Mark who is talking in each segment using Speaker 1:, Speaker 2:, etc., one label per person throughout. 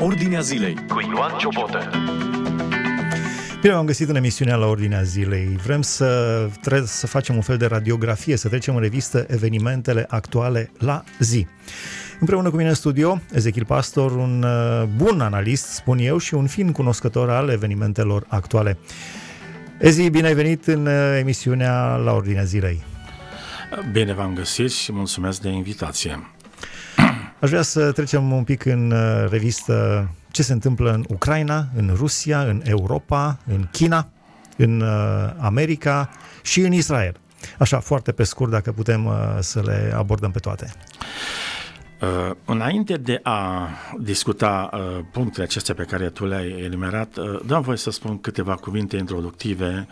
Speaker 1: Ordinea Zilei cu Ioan Ciobotă.
Speaker 2: Bine, am găsit în emisiunea la Ordinea Zilei. Vrem să, tre- să facem un fel de radiografie, să trecem în revistă evenimentele actuale la zi. Împreună cu mine în studio, Ezechiel Pastor, un uh, bun analist, spun eu, și un fin cunoscător al evenimentelor actuale. Ezi, bine ai venit în uh, emisiunea la Ordinea Zilei.
Speaker 1: Bine v-am găsit și mulțumesc de invitație.
Speaker 2: Aș vrea să trecem un pic în uh, revistă ce se întâmplă în Ucraina, în Rusia, în Europa, în China, în uh, America și în Israel. Așa, foarte pe scurt, dacă putem uh, să le abordăm pe toate.
Speaker 1: Uh, înainte de a discuta uh, punctele acestea pe care tu le-ai enumerat, uh, dăm voie să spun câteva cuvinte introductive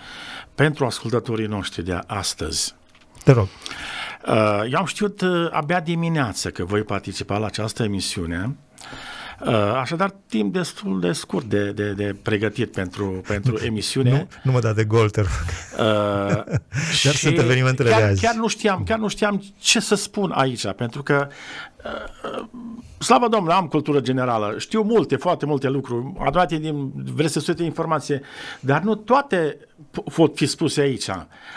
Speaker 1: pentru ascultătorii noștri de astăzi. Te rog. Uh, Uh, eu am știut uh, abia dimineață că voi participa la această emisiune. Uh, așadar, timp destul de scurt de, de, de pregătit pentru, pentru emisiune. Nu, nu mă da de gol, te rog. Uh, Dar sunt evenimentele chiar, de azi. Chiar nu, știam, chiar nu știam ce să spun aici, pentru că Slavă Domnului, am cultură generală, știu multe, foarte multe lucruri, adunate din vreste sute informație, dar nu toate pot fi spuse aici.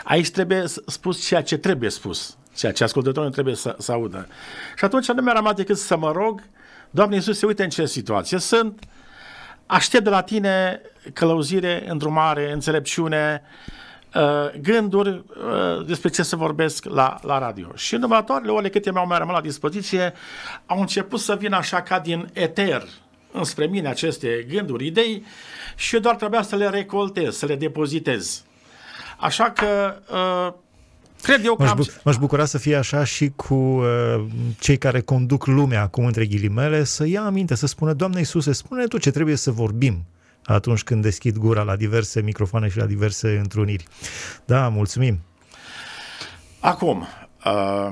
Speaker 1: Aici trebuie spus ceea ce trebuie spus ceea ce ascultătorul trebuie să, să audă. Și atunci nu mi-a rămas decât să mă rog, Doamne Iisuse, uite în ce situație sunt, aștept de la tine călăuzire, îndrumare, înțelepciune, uh, gânduri uh, despre ce să vorbesc la, la radio. Și în următoarele ore câte mi-au mai rămas la dispoziție, au început să vină așa ca din eter înspre mine aceste gânduri, idei și eu doar trebuia să le recoltez, să le depozitez. Așa că uh, Cred eu că m-aș, bu-
Speaker 2: am... m-aș bucura să fie așa și cu uh, cei care conduc lumea, acum între ghilimele, să ia aminte, să spună, Doamne Iisuse, spune Tu ce trebuie să vorbim atunci când deschid gura la diverse microfoane și la diverse întruniri. Da, mulțumim. Acum, uh,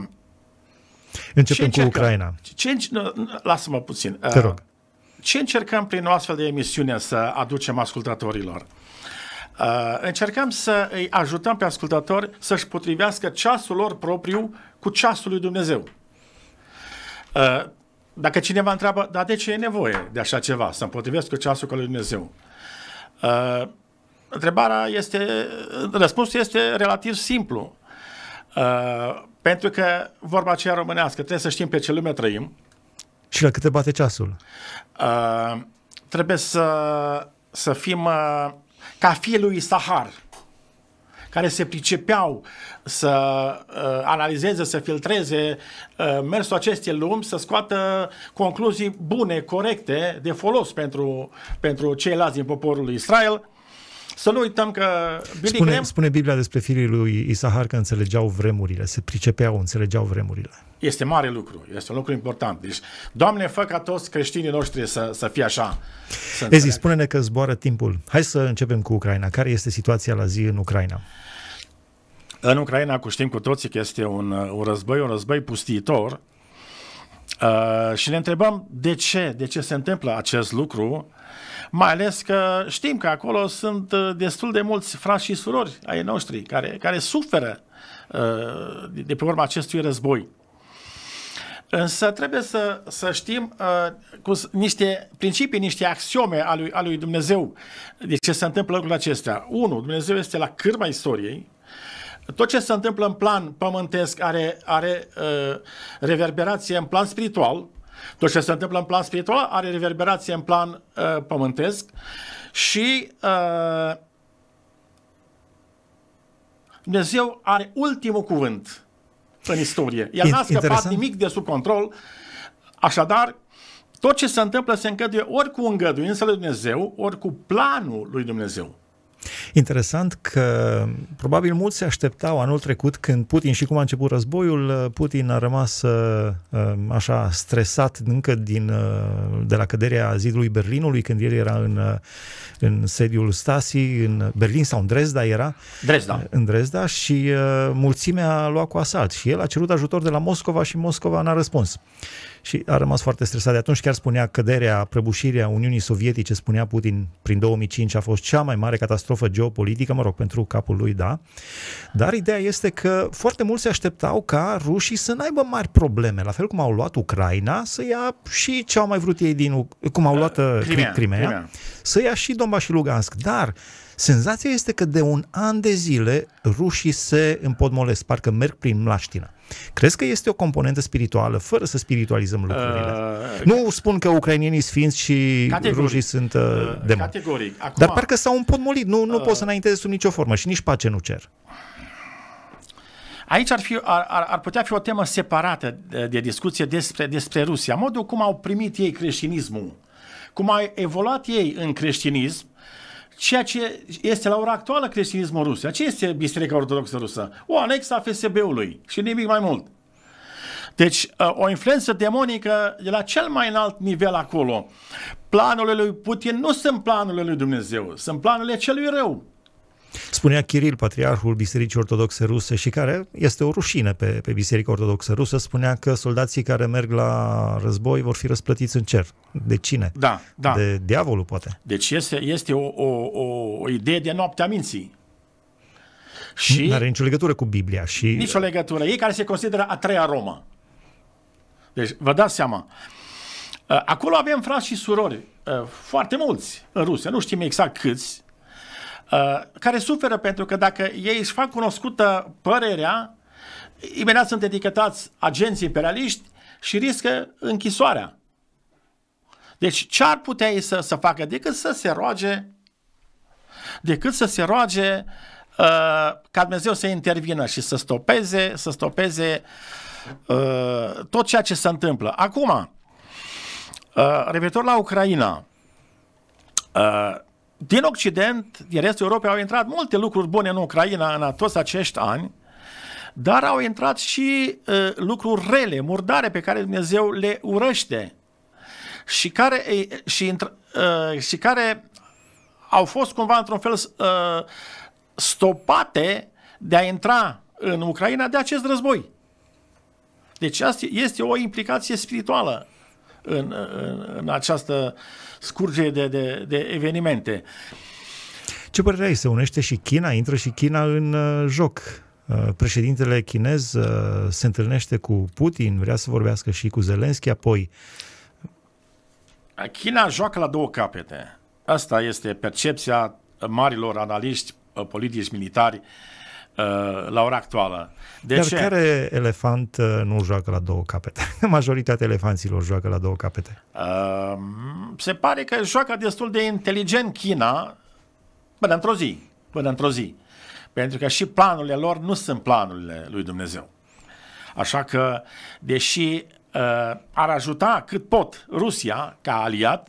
Speaker 2: Începem ce cu Ucraina.
Speaker 1: Ce, lasă-mă puțin. Uh, Te rog. Uh, ce încercăm prin o astfel de emisiune să aducem ascultătorilor? Uh, încercăm să îi ajutăm pe ascultători să-și potrivească ceasul lor propriu cu ceasul lui Dumnezeu. Uh, dacă cineva întreabă, dar de ce e nevoie de așa ceva, să împotrivesc cu ceasul cu lui Dumnezeu? Uh, întrebarea este, răspunsul este relativ simplu. Pentru că vorba aceea românească, trebuie să știm pe ce lume trăim.
Speaker 2: Și la câte bate ceasul?
Speaker 1: Trebuie să, să fim ca fiul lui Sahar, care se pricepeau să uh, analizeze, să filtreze uh, mersul acestei lumi, să scoată concluzii bune, corecte, de folos pentru, pentru ceilalți din poporul lui Israel. Să nu uităm că Billy spune, Graham...
Speaker 2: Spune Biblia despre firii lui Isahar că înțelegeau vremurile, se pricepeau, înțelegeau vremurile.
Speaker 1: Este mare lucru, este un lucru important. Deci, Doamne, fă ca toți creștinii noștri să, să fie așa. Să Ezi,
Speaker 2: spune-ne că zboară timpul. Hai să începem cu Ucraina. Care este situația la zi în Ucraina?
Speaker 1: În Ucraina, cu știm cu toții că este un, uh, un război, un război pustitor, Uh, și ne întrebăm de ce, de ce se întâmplă acest lucru, mai ales că știm că acolo sunt uh, destul de mulți frați și surori ai noștri care, care suferă uh, de pe urma acestui război. Însă trebuie să, să știm uh, cu niște principii, niște axiome al lui, lui Dumnezeu de ce se întâmplă lucrurile acestea. Unu, Dumnezeu este la cârma istoriei tot ce se întâmplă în plan pământesc are, are uh, reverberație în plan spiritual, tot ce se întâmplă în plan spiritual are reverberație în plan uh, pământesc și uh, Dumnezeu are ultimul cuvânt în istorie. El n-a scăpat nimic de sub control, așadar tot ce se întâmplă se încăduie ori cu îngăduința lui Dumnezeu, ori cu planul lui Dumnezeu.
Speaker 2: Interesant că probabil mulți se așteptau anul trecut când Putin și cum a început războiul, uh, Putin a rămas uh, uh, așa stresat încă din, de la căderea zidului Berlinului, când el era în, în sediul Stasi, în Berlin sau în Dresda era. Dresda. În Dresda și mulțimea a luat cu asalt și el a cerut ajutor de la Moscova și Moscova n-a răspuns și a rămas foarte stresat de atunci. Chiar spunea căderea, prăbușirea Uniunii Sovietice, spunea Putin prin 2005, a fost cea mai mare catastrofă geopolitică, mă rog, pentru capul lui, da. Dar ideea este că foarte mulți se așteptau ca rușii să n-aibă mari probleme, la fel cum au luat Ucraina, să ia și ce au mai vrut ei din, cum au luat uh, Crimea, Crimea, Crimea. să ia și Domba și Lugansk. Dar Senzația este că de un an de zile rușii se împodmolesc, parcă merg prin mlaștina. Crezi că este o componentă spirituală, fără să spiritualizăm lucrurile?
Speaker 1: Uh,
Speaker 2: nu spun că ucrainienii sfinți și rușii sunt uh, uh demoni.
Speaker 1: Categoric. Acum, Dar parcă
Speaker 2: s-au împodmolit. nu, nu uh, pot să înainteze sub nicio formă și nici pace nu cer.
Speaker 1: Aici ar, fi, ar, ar, ar putea fi o temă separată de, de discuție despre, despre Rusia. Modul cum au primit ei creștinismul, cum au evoluat ei în creștinism, ceea ce este la ora actuală creștinismul rus, ce este Biserica Ortodoxă Rusă? O anexă a FSB-ului și nimic mai mult. Deci uh, o influență demonică de la cel mai înalt nivel acolo. Planurile lui Putin nu sunt planurile lui Dumnezeu, sunt planurile celui rău.
Speaker 2: Spunea Kiril, patriarhul Bisericii Ortodoxe Ruse și care este o rușine pe, pe Biserica Ortodoxă Rusă, spunea că soldații care merg la război vor fi răsplătiți în cer. De cine? Da, da. De diavolul, poate. Deci este,
Speaker 1: este o, o, o, o idee de noaptea minții.
Speaker 2: Și nu are nicio legătură cu Biblia. Și... Nicio
Speaker 1: legătură. Ei care se consideră a treia Roma. Deci, vă dați seama. Acolo avem frați și surori, eh, foarte mulți în Rusia, nu știm exact câți, Uh, care suferă pentru că dacă ei își fac cunoscută părerea, imediat sunt etichetați agenții imperialiști și riscă închisoarea. Deci ce ar putea ei să, să facă decât să se roage decât să se roage uh, ca Dumnezeu să intervină și să stopeze, să stopeze uh, tot ceea ce se întâmplă. Acum, uh, revitor la Ucraina, uh, din Occident, din restul Europei, au intrat multe lucruri bune în Ucraina în toți acești ani, dar au intrat și uh, lucruri rele, murdare, pe care Dumnezeu le urăște și care, și, uh, și care au fost cumva într-un fel uh, stopate de a intra în Ucraina de acest război. Deci asta este o implicație spirituală în, în, în această uh, Scurge de, de, de evenimente.
Speaker 2: Ce părere ai? Se unește și China? Intră și China în uh, joc? Uh, președintele chinez uh, se întâlnește cu Putin, vrea să vorbească și cu Zelenski, apoi...
Speaker 1: China joacă la două capete. Asta este percepția marilor analiști politici militari uh, Uh, la ora actuală. De Dar ce?
Speaker 2: care elefant uh, nu joacă la două capete? Majoritatea elefanților joacă la două capete. Uh,
Speaker 1: se pare că joacă destul de inteligent China până într-o zi. Până într-o zi. Pentru că și planurile lor nu sunt planurile lui Dumnezeu. Așa că, deși uh, ar ajuta cât pot Rusia ca aliat,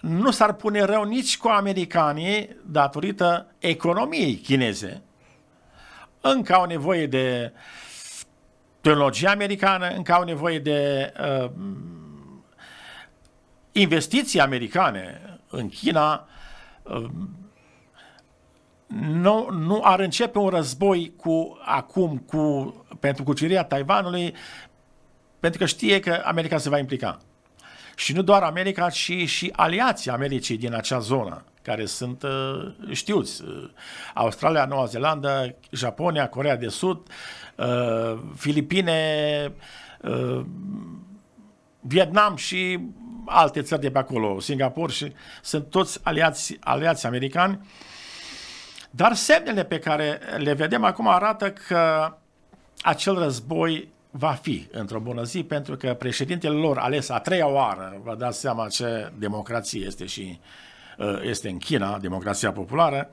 Speaker 1: nu s-ar pune rău nici cu americanii datorită economiei chineze, încă au nevoie de tehnologie americană, încă au nevoie de uh, investiții americane în China. Uh, nu, nu ar începe un război cu acum cu, pentru cucerirea Taiwanului, pentru că știe că America se va implica. Și nu doar America, ci și aliații Americii din acea zonă, care sunt uh, știuți. Uh, Australia, Noua Zeelandă, Japonia, Corea de Sud, uh, Filipine, Vietnam și alte țări de pe acolo, Singapore și sunt toți aliați, aliați americani. Dar semnele pe care le vedem acum arată că acel război va fi într-o bună zi, pentru că președintele lor ales a treia oară, vă dați seama ce democrație este și uh, este în China, democrația populară,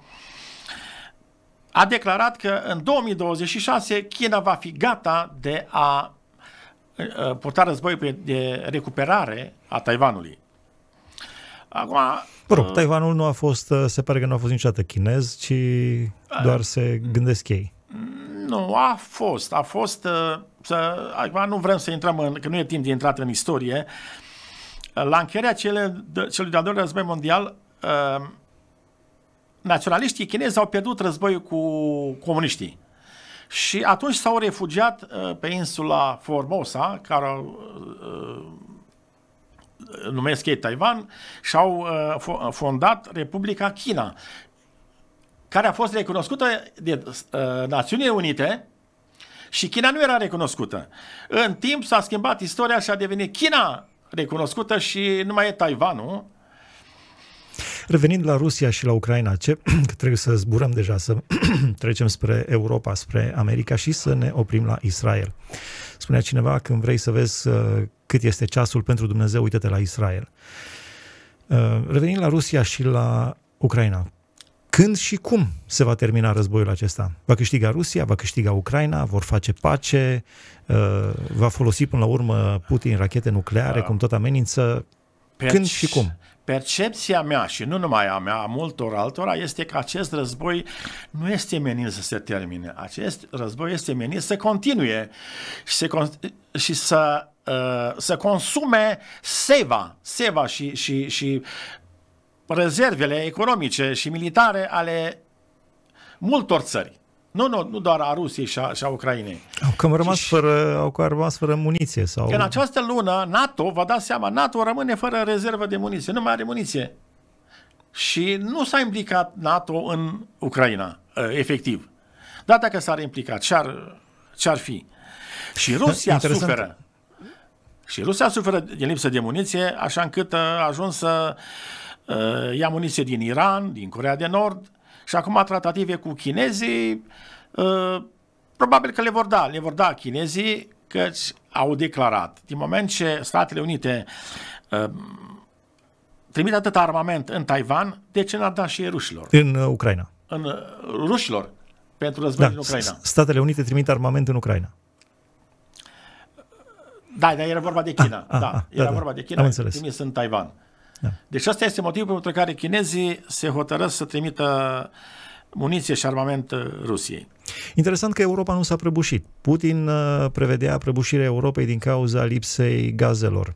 Speaker 1: a declarat că în 2026 China va fi gata de a uh, purta război de recuperare a Taiwanului. Acum, Bă, rog, uh,
Speaker 2: Taiwanul nu a fost, se pare că nu a fost niciodată chinez, ci doar se gândesc ei.
Speaker 1: Nu, a fost. A fost să, acum nu vrem să intrăm în, că nu e timp de intrat în istorie, la încheierea cele, de, celui de-al doilea război mondial, uh, naționaliștii chinezi au pierdut războiul cu comuniștii. Și atunci s-au refugiat uh, pe insula Formosa, care uh, numesc ei Taiwan, și au uh, fondat Republica China, care a fost recunoscută de uh, Națiunile Unite și China nu era recunoscută. În timp s-a schimbat istoria și a devenit China recunoscută și nu mai e Taiwanul.
Speaker 2: Revenind la Rusia și la Ucraina, ce că trebuie să zburăm deja, să trecem spre Europa, spre America și să ne oprim la Israel. Spunea cineva, când vrei să vezi uh, cât este ceasul pentru Dumnezeu, uită-te la Israel. Uh, revenind la Rusia și la Ucraina, când și cum se va termina războiul acesta. Va câștiga Rusia, va câștiga Ucraina, vor face pace, uh, va folosi până la urmă Putin rachete nucleare, da. cum tot amenință. când și cum?
Speaker 1: Percepția mea și nu numai a mea, a multor altora, este că acest război nu este menit să se termine. Acest război este menit să continue și, să, și să uh, să consume seva, seva și, și, și rezervele economice și militare ale multor țări. Nu, nu, nu doar a Rusiei și a, și a Ucrainei.
Speaker 2: Au cam rămas, fără, au cam rămas fără muniție. Sau... Că în
Speaker 1: această lună NATO, vă dați seama, NATO rămâne fără rezervă de muniție, nu mai are muniție. Și nu s-a implicat NATO în
Speaker 2: Ucraina,
Speaker 1: ă, efectiv. Dar dacă s-ar implica, ce-ar, ce-ar fi? Și da, Rusia Interesant. suferă. Și Rusia suferă din lipsă de muniție, așa încât ă, a ajuns să Uh, ia muniție din Iran, din Corea de Nord și acum tratative cu chinezii, uh, probabil că le vor da, le vor da chinezii căci au declarat, din moment ce Statele Unite uh, trimit atât armament în Taiwan, de ce n-ar da și rușilor?
Speaker 2: În Ucraina.
Speaker 1: În rușilor, pentru război da, în Ucraina.
Speaker 2: Statele Unite trimit armament în Ucraina.
Speaker 1: Da, dar era vorba de China. Ah, ah da, ah, ah era da, da, vorba de China, am înțeles. trimis în Taiwan. Da. Deci asta este motivul pentru care chinezii se hotărăsc să trimită muniție și armament uh, Rusiei.
Speaker 2: Interesant că Europa nu s-a prăbușit. Putin uh, prevedea prăbușirea Europei din cauza lipsei gazelor.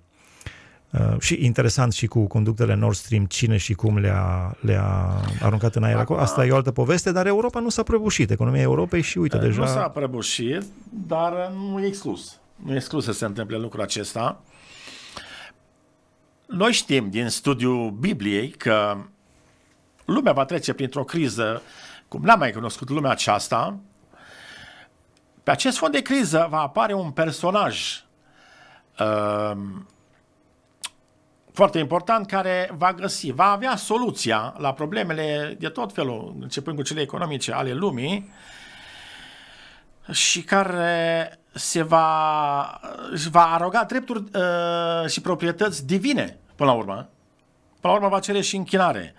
Speaker 2: Uh, și interesant și cu conductele Nord Stream, cine și cum le-a, le-a aruncat în aer acolo. Asta e o altă poveste, dar Europa nu s-a prăbușit. Economia Europei și uite, eh, deja... Nu s-a
Speaker 1: prăbușit, dar nu e exclus. Nu e exclus să se întâmple lucrul acesta. Noi știm din studiul Bibliei că lumea va trece printr-o criză cum n-a mai cunoscut lumea aceasta. Pe acest fond de criză va apare un personaj uh, foarte important care va găsi, va avea soluția la problemele de tot felul, începând cu cele economice ale lumii și care se va, își va aroga drepturi uh, și proprietăți divine, până la urmă. Până la urmă va cere și închinare.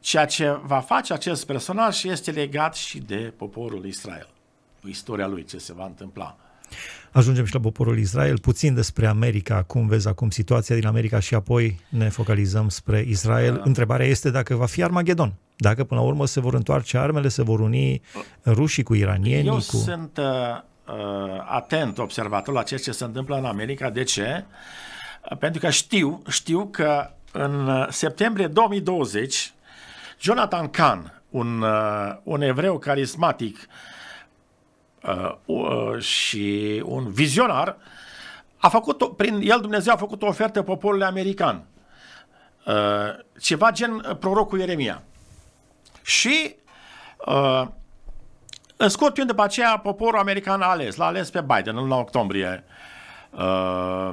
Speaker 1: Ceea ce va face acest personaj este legat și de poporul Israel, istoria lui, ce se va întâmpla.
Speaker 2: Ajungem și la poporul Israel, puțin despre America, cum vezi acum situația din America și apoi ne focalizăm spre Israel. Da. Întrebarea este dacă va fi Armagedon, dacă până la urmă se vor întoarce armele, se vor uni uh, rușii cu iranienii. Eu cu... sunt
Speaker 1: uh, Uh, atent observator la ceea ce se întâmplă în America. De ce? Uh, pentru că știu, știu că în uh, septembrie 2020, Jonathan Kahn, un, un evreu carismatic și un vizionar, a făcut, prin el Dumnezeu a făcut o ofertă poporului american. Ceva gen prorocul Ieremia. Și în scurt timp după aceea, poporul american a ales. L-a ales pe Biden în octombrie. Uh,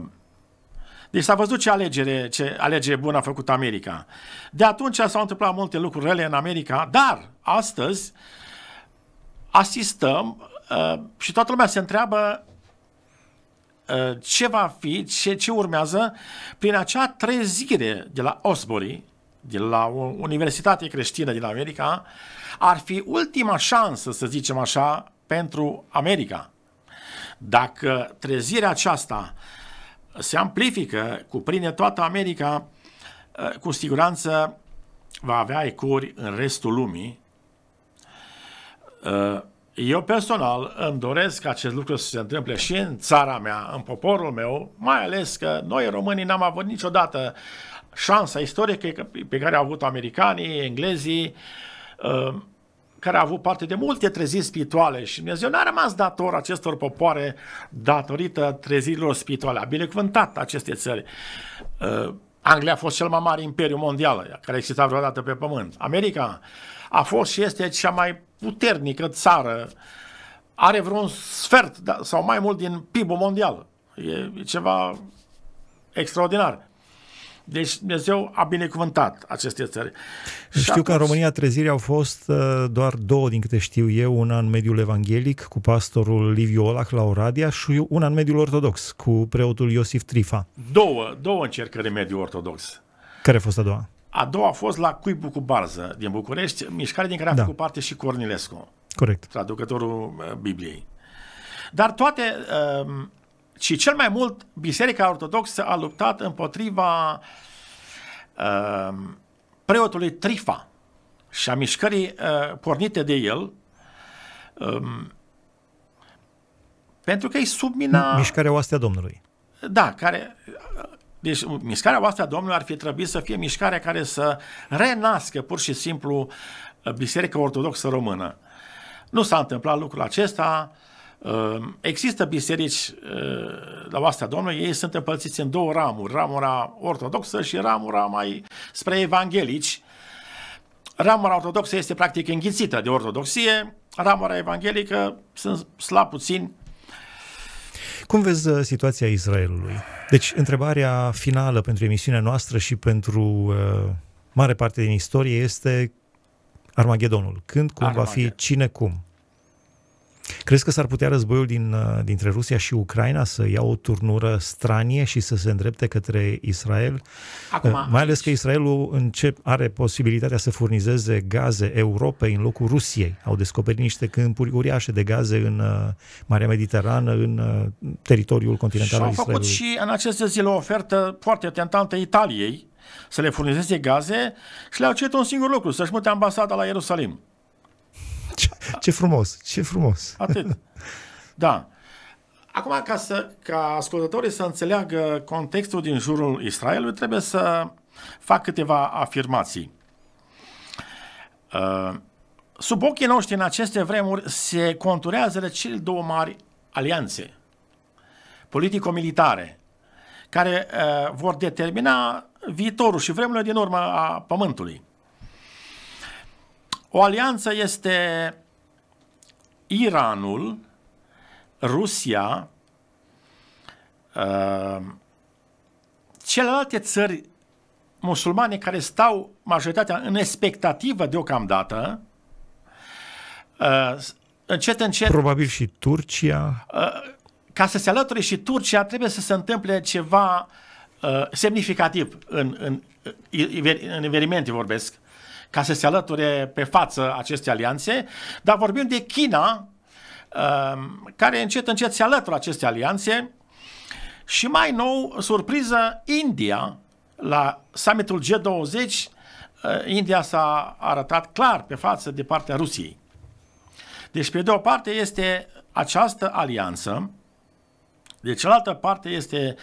Speaker 1: deci s-a văzut ce alegere, ce alegere bună a făcut America. De atunci s-au întâmplat multe lucruri rele în America, dar astăzi asistăm uh, și toată lumea se întreabă uh, ce va fi, ce, ce urmează prin acea trezire de la Osbury, de la Universitatea Creștină din America, uh, ar fi ultima șansă, să zicem așa, pentru America. Dacă trezirea aceasta se amplifică, cuprinde toată America, eh, cu siguranță va avea ecuri în restul lumii. Eh, eu personal îmi doresc ca acest lucru să se întâmple și în țara mea, în poporul meu, mai ales că noi românii n-am avut niciodată șansa istorică pe care au avut americanii, englezii, uh, Uh, care a avut parte de multe treziri spirituale și Dumnezeu n-a rămas dator acestor popoare datorită trezirilor spirituale. A binecuvântat aceste țări. Uh, Anglia a fost cel mai mare imperiu mondial care a existat vreodată pe pământ. America a fost și este cea mai puternică țară. Are vreun sfert da, sau mai mult din PIB-ul mondial. E ceva extraordinar. Deci Dumnezeu a binecuvântat aceste țări.
Speaker 2: Știu și atunci... că în România trezirea au fost uh, doar două, din câte știu eu, una în mediul evanghelic cu pastorul Liviu Olac la Oradia și una în mediul ortodox cu preotul Iosif Trifa.
Speaker 1: Două, două încercări în mediul ortodox.
Speaker 2: Care a fost a doua?
Speaker 1: A doua a fost la Cuibu cu Barză din București, mișcare din care a da. făcut parte și Cornilescu. Corect. Traducătorul uh, Bibliei. Dar toate uh, și cel mai mult, Biserica Ortodoxă a luptat împotriva uh, preotului Trifa și a mișcării uh, pornite de el, um, pentru că îi submina...
Speaker 2: Mișcarea oastea Domnului.
Speaker 1: Da, care... Uh, deci mișcarea oastea Domnului ar fi trebuit să fie mișcarea care să renască pur și simplu Biserica Ortodoxă Română. Nu s-a întâmplat lucrul acesta, uh, Ehm, există biserici eh, la Oastea Domnului, ei sunt împărțiți în două ramuri, ramura ortodoxă și ramura mai spre evanghelici. Ramura ortodoxă este practic înghițită de ortodoxie, ramura evanghelică sunt slab puțin
Speaker 2: cum vezi eh, situația Israelului? Deci, întrebarea finală pentru emisiunea noastră și pentru uh, mare parte din istorie este Armagedonul. Când, cum Armaged. va fi, cine, cum? Crezi că s-ar putea războiul din, uh, dintre Rusia și Ucraina să ia o turnură stranie și să se îndrepte către Israel? Acum, uh, mai ales că Israelul încep, are posibilitatea să furnizeze gaze Europei în locul Rusiei. Au descoperit niște câmpuri uriașe de gaze în uh, Marea Mediterană, în teritoriul continental al Israelului. Și au făcut
Speaker 1: și în aceste zile o ofertă foarte tentantă Italiei, să le furnizeze gaze și le-au cerut un singur lucru, să-și mute ambasada la Ierusalim.
Speaker 2: Ce, ce frumos, ce frumos. Atât.
Speaker 1: Da. Acum, ca, să, ca ascultătorii să înțeleagă contextul din jurul Israelului, trebuie să fac câteva afirmații. Uh, sub ochii noștri în aceste vremuri se conturează cele două mari alianțe politico-militare care uh, vor determina viitorul și vremurile din urmă a Pământului. O alianță este Iranul, Rusia, uh, celelalte țări musulmane care stau majoritatea în expectativă deocamdată, uh, încet, încet...
Speaker 2: Probabil și Turcia.
Speaker 1: Uh, ca să se alăture și Turcia trebuie să se întâmple ceva uh, semnificativ în, în, în evenimente vorbesc ca să se alăture pe față aceste alianțe, dar vorbim de China, um, care încet, încet se alătură aceste alianțe și mai nou, surpriză, India, la summitul G20, uh, India s-a arătat clar pe față de partea Rusiei. Deci, pe de o parte este această alianță, de cealaltă parte este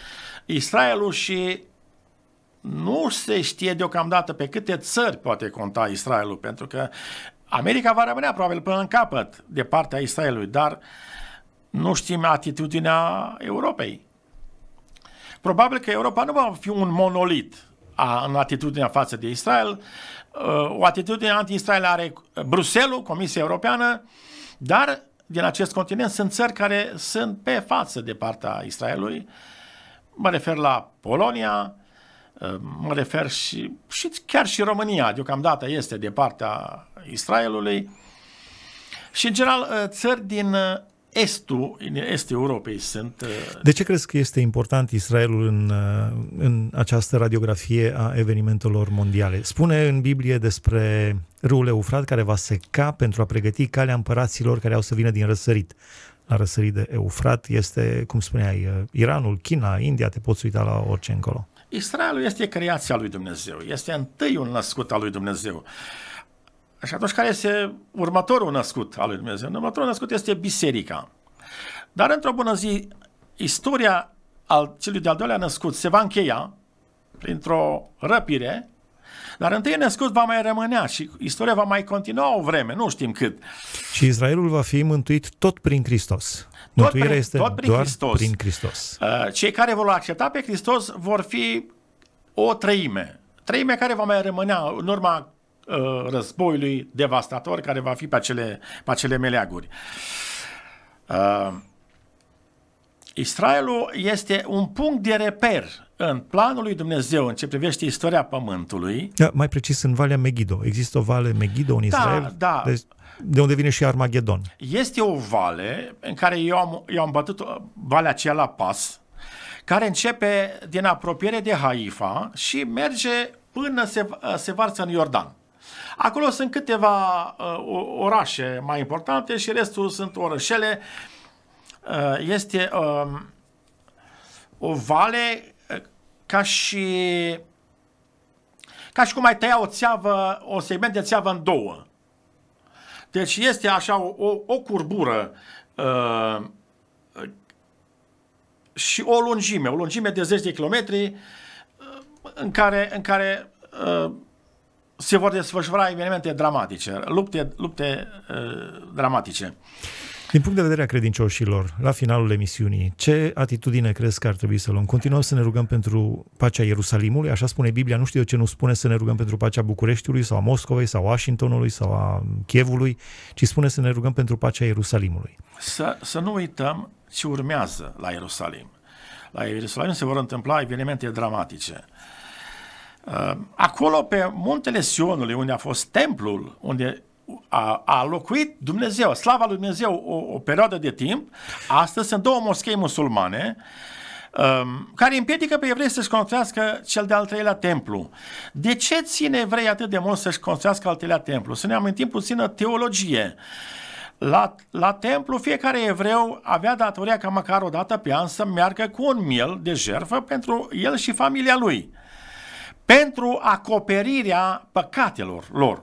Speaker 1: Israelul și nu se știe deocamdată pe câte țări poate conta Israelul, pentru că America va rămâne probabil până în capăt de partea Israelului, dar nu știm atitudinea Europei. Probabil că Europa nu va fi un monolit a, în atitudinea față de Israel. Uh, o atitudine anti-Israel are Bruselul, Comisia Europeană, dar din acest continent sunt țări care sunt pe față de partea Israelului. Mă refer la Polonia, Ehm, mă refer și, și chiar și România, deocamdată este de partea Israelului, și în general eh, țări din eh, estul, din estul Europei sunt... Eh,
Speaker 2: de ce crezi că este important Israelul în, în această radiografie a evenimentelor mondiale? Spune în Biblie despre râul Eufrat care va seca pentru a pregăti calea împăraților care au să vină din răsărit la răsărit de Eufrat este, cum spuneai, Iranul, China, India, te poți uita la orice încolo.
Speaker 1: Israelul este creația lui Dumnezeu, este întâiul născut al lui Dumnezeu. Și atunci care este următorul născut al lui Dumnezeu? Următorul născut este biserica. Dar într-o bună zi, istoria al celui de-al doilea născut se va încheia printr-o răpire dar întâi născut va mai rămânea și istoria va mai continua o vreme, nu știm cât.
Speaker 2: Și Israelul va fi mântuit tot prin Hristos. Tot Mântuirea prin, este tot prin doar Hristos. prin Hristos.
Speaker 1: Uh, cei care vor accepta pe Hristos vor fi o treime. Treime care va mai rămânea în urma uh, războiului devastator care va fi pe acele, pe acele meleaguri. Uh, Israelul este un punct de reper în planul lui Dumnezeu în ce privește istoria Pământului.
Speaker 2: Da, mai precis, în Valea Megiddo. Există o vale Megiddo în da, Israel? Da, da. Deci de unde vine și Armagedon.
Speaker 1: Este o vale în care eu am, eu am bătut uh, valea aceea la pas, care începe din apropiere de Haifa și merge până se, uh, se varță în Iordan. Acolo sunt câteva uh, orașe mai importante și restul sunt orășele uh, Uh, este um, o vale uh, ca și ca și cum ai tăia o țeavă, o segment de țeavă în două. Deci este așa o, o, o curbură uh, și o lungime, o lungime de 10 de kilometri uh, în care, în care uh, se vor desfășura evenimente dramatice, lupte, lupte uh, dramatice.
Speaker 2: Din punct de vedere a credincioșilor, la finalul emisiunii, ce atitudine crezi că ar trebui să luăm? Continuăm să ne rugăm pentru pacea Ierusalimului, așa spune Biblia, nu știu eu ce nu spune să ne rugăm pentru pacea Bucureștiului sau a Moscovei sau a Washingtonului sau a Chievului, ci spune să ne rugăm pentru pacea Ierusalimului.
Speaker 1: Să, să nu uităm ce urmează la Ierusalim. La Ierusalim se vor întâmpla evenimente dramatice. Uh, acolo, pe muntele Sionului, unde a fost templul, unde a, a locuit Dumnezeu, slava lui Dumnezeu, o, o perioadă de timp. Astăzi sunt două moschei musulmane um, care împiedică pe evrei să-și construiască cel de-al treilea templu. De ce ține evrei atât de mult să-și construiască al treilea templu? Să ne amintim puțină teologie. La, la templu, fiecare evreu avea datoria ca măcar o dată pe an să meargă cu un miel de jerfă pentru el și familia lui, pentru acoperirea păcatelor lor.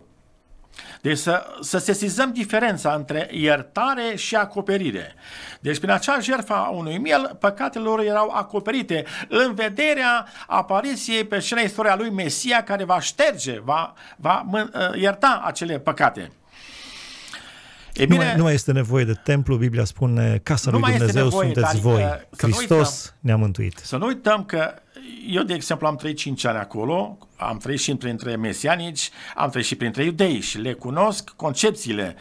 Speaker 1: Deci să, să sesizăm diferența între iertare și acoperire. Deci prin acea jertfă a unui miel, păcatele lor erau acoperite în vederea apariției pe scena istoria lui Mesia care va șterge, va, va ă, ierta acele păcate.
Speaker 2: E bine, nu, mai, nu mai este nevoie de templu, Biblia spune, casa lui Dumnezeu nevoie, sunteți dar, voi, ă, Hristos ne-a mântuit.
Speaker 1: Să nu uităm că eu, de exemplu, am trăit 5 ani acolo, am trăit și printre mesianici, am trăit și printre iudei și le cunosc concepțiile.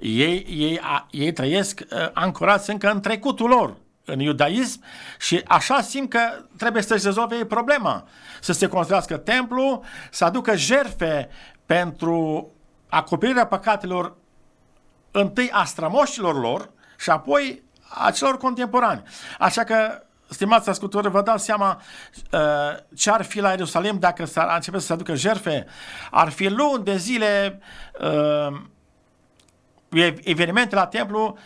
Speaker 1: Ei, ei, a, ei trăiesc uh, ancorați încă în trecutul lor, în iudaism și așa simt că trebuie să-și rezolve problema, să se construiască templu, să aducă jerfe pentru acoperirea păcatelor întâi a strămoșilor lor și apoi a celor contemporani. Așa că stimați ascultători, vă dați seama uh, ce ar fi la Ierusalim dacă s-ar începe să se aducă jerfe. Ar fi luni de zile uh, evenimente la templu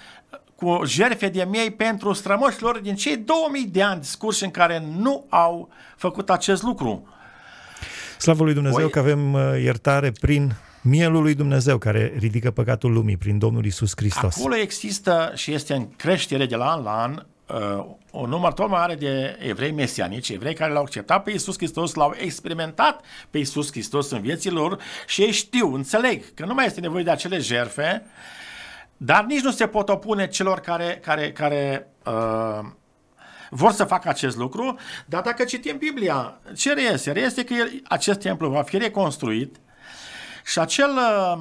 Speaker 1: cu jerfe de miei pentru strămoșilor din cei 2000 de ani scurși în care nu au făcut acest lucru.
Speaker 2: Slavă lui Dumnezeu Voi... că avem uh, iertare prin mielul lui Dumnezeu care ridică păcatul lumii prin Domnul Isus Hristos. Acolo
Speaker 1: există și este în creștere de la an la an uh, un număr tot mai mare de evrei mesianici, evrei care l-au acceptat pe Iisus Hristos, l-au experimentat pe Iisus Hristos în vieții lor și ei știu, înțeleg că nu mai este nevoie de acele jerfe, dar nici nu se pot opune celor care, care, care uh, vor să facă acest lucru, dar dacă citim Biblia, ce reiese? Reiese că acest templu va fi reconstruit și acel uh,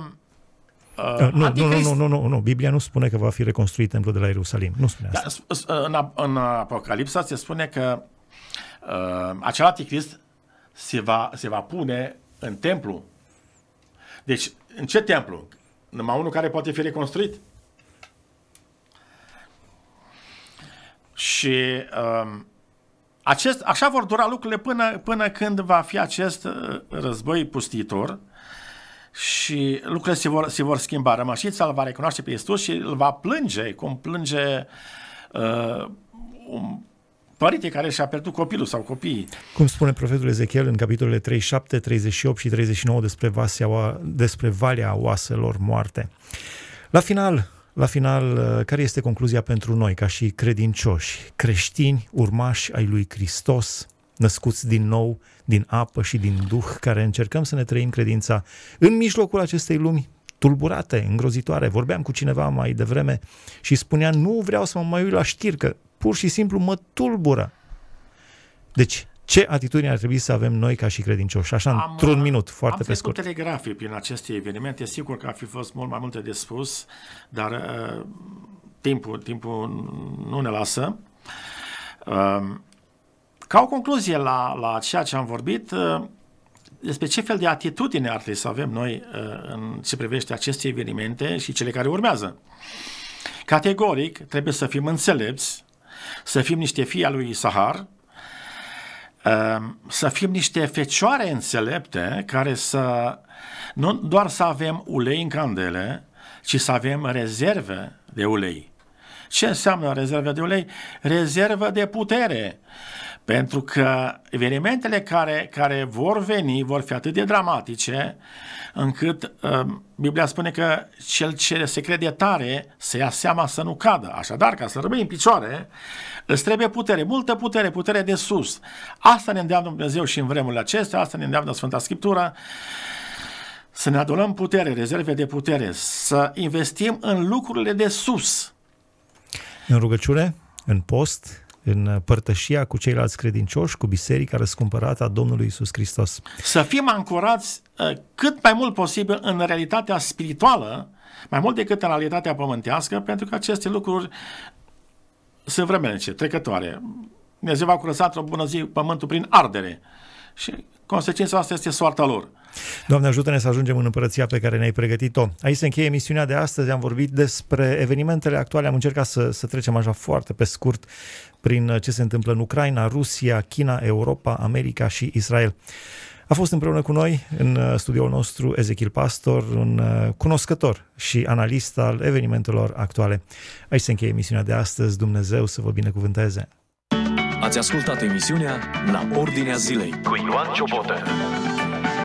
Speaker 1: Uh, uh, nu, nu, nu, nu, nu,
Speaker 2: nu, nu, Biblia nu spune că va fi reconstruit templul de la Ierusalim. Nu spune da,
Speaker 1: asta. în, în Apocalipsa se spune că uh, acel anticrist se va, se va pune în templu. Deci, în ce templu? Numai unul care poate fi reconstruit. Și uh, acest, așa vor dura lucrurile până, până când va fi acest uh, război pustitor și lucrurile se vor, se vor schimba. Rămășița îl va recunoaște pe Iisus și îl va plânge, cum plânge uh, un părinte care și-a pierdut copilul sau copiii.
Speaker 2: Cum spune profetul Ezechiel în capitolele 37, 38 și 39 despre, vasea, despre valea oaselor moarte. La final, la final, uh, care este concluzia pentru noi ca și credincioși, creștini, urmași ai lui Hristos, născuți din nou, din apă și din Duh, care încercăm să ne trăim credința în mijlocul acestei lumi tulburate, îngrozitoare. Vorbeam cu cineva mai devreme și spunea nu vreau să mă mai uit la știri, că pur și simplu mă tulbură. Deci, ce atitudine ar trebui să avem noi ca și credincioși? Așa, am, într-un minut, foarte pe scurt.
Speaker 1: Am telegrafii prin aceste evenimente. Sigur că ar fi fost mult mai multe de spus, dar uh, timpul, timpul nu ne lasă. Uh, ca o concluzie la, la ceea ce am vorbit, uh, despre ce fel de atitudine ar trebui să avem noi uh, în ce privește aceste evenimente și cele care urmează. Categoric, trebuie să fim înțelepți, să fim niște fii al lui Sahar, uh, să fim niște fecioare înțelepte care să nu doar să avem ulei în candele, ci să avem rezerve de ulei. Ce înseamnă rezervă de ulei? Rezervă de putere. Pentru că evenimentele care, care vor veni vor fi atât de dramatice încât uh, Biblia spune că cel ce se crede tare să ia seama să nu cadă. Așadar, ca să rămâi în picioare, îți trebuie putere, multă putere, putere de sus. Asta ne îndeamnă Dumnezeu și în vremurile acestea, asta ne îndeamnă Sfânta Scriptură să ne adunăm putere, rezerve de putere, să investim în lucrurile de sus,
Speaker 2: în rugăciune, în post, în părtășia cu ceilalți credincioși, cu biserica răscumpărată a Domnului Isus Hristos.
Speaker 1: Să fim ancorați ă, cât mai mult posibil în realitatea spirituală, mai mult decât în realitatea pământească, pentru că aceste lucruri sunt vremenice, trecătoare. Dumnezeu a curățat o bună zi pământul prin ardere. Și consecința asta este soarta lor.
Speaker 2: Doamne, ajută-ne să ajungem în împărăția pe care ne-ai pregătit-o. Aici se încheie emisiunea de astăzi, am vorbit despre evenimentele actuale, am încercat să, să trecem așa foarte pe scurt prin uh, ce se întâmplă în Ucraina, Rusia, China, Europa, America și Israel. A fost împreună cu noi în uh, studioul nostru Ezechiel Pastor, un uh, cunoscător și analist al evenimentelor actuale. Aici se încheie emisiunea de astăzi. Dumnezeu să vă binecuvânteze!
Speaker 1: Ați ascultat emisiunea La Ordinea Zilei cu Ioan Ciobotă.